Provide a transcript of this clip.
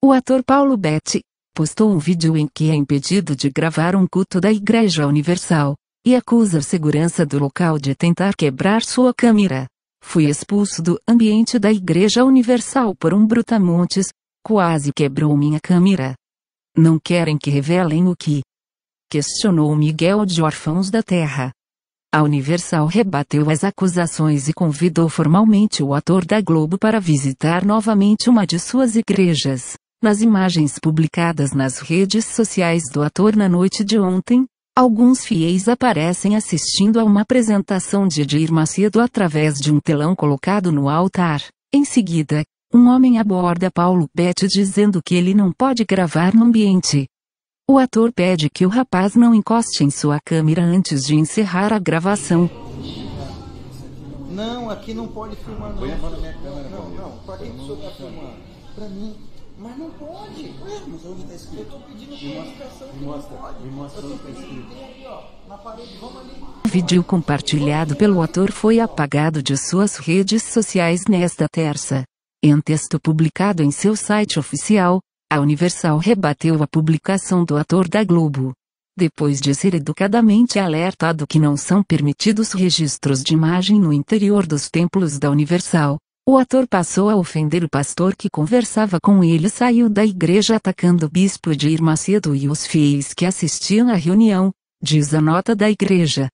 O ator Paulo Betti postou um vídeo em que é impedido de gravar um culto da Igreja Universal e acusa a segurança do local de tentar quebrar sua câmera. Fui expulso do ambiente da Igreja Universal por um brutamontes, quase quebrou minha câmera. Não querem que revelem o que? Questionou Miguel de Orfãos da Terra. A Universal rebateu as acusações e convidou formalmente o ator da Globo para visitar novamente uma de suas igrejas. Nas imagens publicadas nas redes sociais do ator na noite de ontem, alguns fiéis aparecem assistindo a uma apresentação de Edir Macedo através de um telão colocado no altar. Em seguida, um homem aborda Paulo Betti dizendo que ele não pode gravar no ambiente. O ator pede que o rapaz não encoste em sua câmera antes de encerrar a gravação. Não, aqui não pode filmar Não, não, não. Pra quem que o senhor tá filmando? Pra mim. Mas não pode. mas onde está escrito? Eu estou pedindo comunicação me mostra, Me mostra onde está escrito. na parede, vamos ali. O vídeo compartilhado pelo ator foi apagado de suas redes sociais nesta terça. Em texto publicado em seu site oficial, a Universal rebateu a publicação do ator da Globo. Depois de ser educadamente alertado que não são permitidos registros de imagem no interior dos templos da Universal, o ator passou a ofender o pastor que conversava com ele e saiu da igreja atacando o bispo de Irmacedo e os fiéis que assistiam à reunião, diz a nota da igreja.